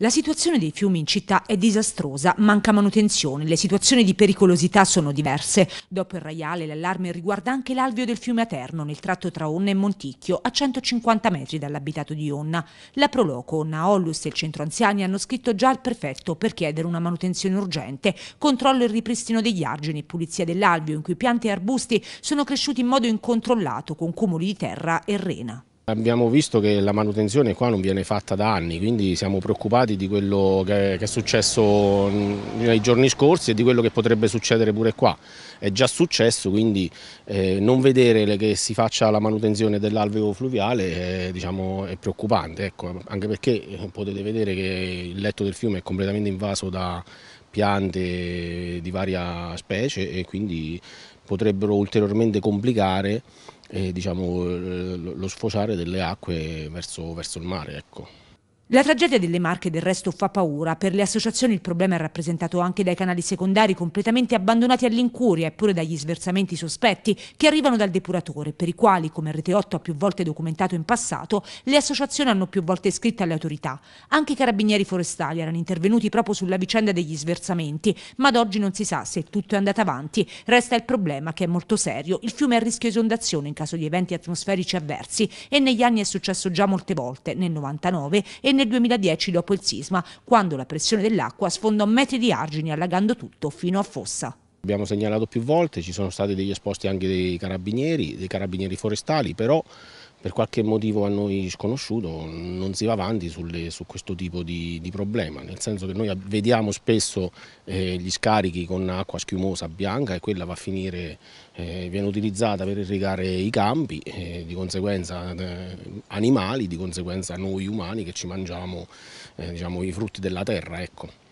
La situazione dei fiumi in città è disastrosa, manca manutenzione, le situazioni di pericolosità sono diverse. Dopo il Raiale l'allarme riguarda anche l'alveo del fiume Aterno nel tratto tra Onna e Monticchio, a 150 metri dall'abitato di Onna. La Proloco, Onna Ollus e il centro anziani hanno scritto già al prefetto per chiedere una manutenzione urgente, controllo e ripristino degli argini e pulizia dell'alveo in cui piante e arbusti sono cresciuti in modo incontrollato con cumuli di terra e rena. Abbiamo visto che la manutenzione qua non viene fatta da anni, quindi siamo preoccupati di quello che è successo mm, nei giorni scorsi e di quello che potrebbe succedere pure qua. È già successo, quindi eh, non vedere che si faccia la manutenzione dell'alveo fluviale è, diciamo, è preoccupante, ecco, anche perché eh, potete vedere che il letto del fiume è completamente invaso da piante di varia specie e quindi potrebbero ulteriormente complicare e diciamo, lo sfociare delle acque verso, verso il mare. Ecco. La tragedia delle Marche del resto fa paura, per le associazioni il problema è rappresentato anche dai canali secondari completamente abbandonati all'incuria e pure dagli sversamenti sospetti che arrivano dal depuratore, per i quali, come Rete 8 ha più volte documentato in passato, le associazioni hanno più volte scritto alle autorità. Anche i carabinieri forestali erano intervenuti proprio sulla vicenda degli sversamenti, ma ad oggi non si sa se tutto è andato avanti. Resta il problema, che è molto serio, il fiume è a rischio esondazione in caso di eventi atmosferici avversi e negli anni è successo già molte volte, nel 99 e nel nel 2010 dopo il sisma, quando la pressione dell'acqua sfondò metri di argini allagando tutto fino a Fossa. Abbiamo segnalato più volte, ci sono stati degli esposti anche dei carabinieri, dei carabinieri forestali, però per qualche motivo a noi sconosciuto non si va avanti sulle, su questo tipo di, di, problema, nel senso che noi vediamo spesso eh, gli scarichi con acqua schiumosa bianca e quella va a finire, eh, viene utilizzata per irrigare i campi, eh, di conseguenza eh, animali, di conseguenza noi umani che ci mangiamo eh, diciamo, i frutti della terra. Ecco.